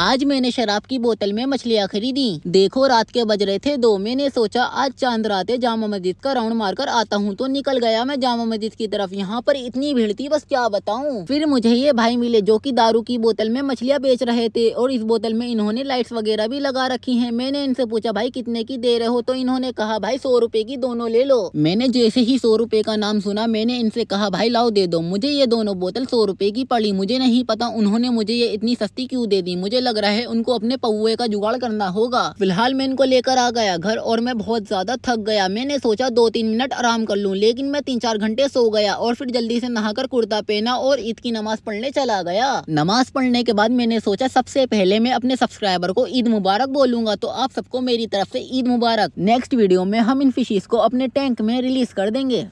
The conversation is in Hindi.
आज मैंने शराब की बोतल में मछलियाँ खरीदी देखो रात के बज रहे थे दो मैंने सोचा आज चांद रात है जामा मस्जिद का राउंड मारकर आता हूँ तो निकल गया मैं जामा मस्जिद की तरफ यहाँ पर इतनी भीड़ थी बस क्या बताऊँ फिर मुझे ये भाई मिले जो की दारू की बोतल में मछलियाँ बेच रहे थे और इस बोतल में इन्होंने लाइट्स वगैरह भी लगा रखी है मैंने इनसे पूछा भाई कितने की दे रहे हो तो इन्होंने कहा भाई सौ रूपए की दोनों ले लो मैंने जैसे ही सौ रूपए का नाम सुना मैंने इनसे कहा भाई लाओ दे दो मुझे ये दोनों बोतल सौ रूपए की पड़ी मुझे नहीं पता उन्होंने मुझे ये इतनी सस्ती क्यों दे दी मुझे लग रहा है उनको अपने पौए का जुगाड़ करना होगा फिलहाल मैं इनको लेकर आ गया घर और मैं बहुत ज्यादा थक गया मैंने सोचा दो तीन मिनट आराम कर लूँ लेकिन मैं तीन चार घंटे सो गया और फिर जल्दी से नहाकर कुर्ता पहना और ईद की नमाज पढ़ने चला गया नमाज पढ़ने के बाद मैंने सोचा सबसे पहले मैं अपने सब्सक्राइबर को ईद मुबारक बोलूंगा तो आप सबको मेरी तरफ से ईद मुबारक नेक्स्ट वीडियो में हम इन फिशेज को अपने टैंक में रिलीज कर देंगे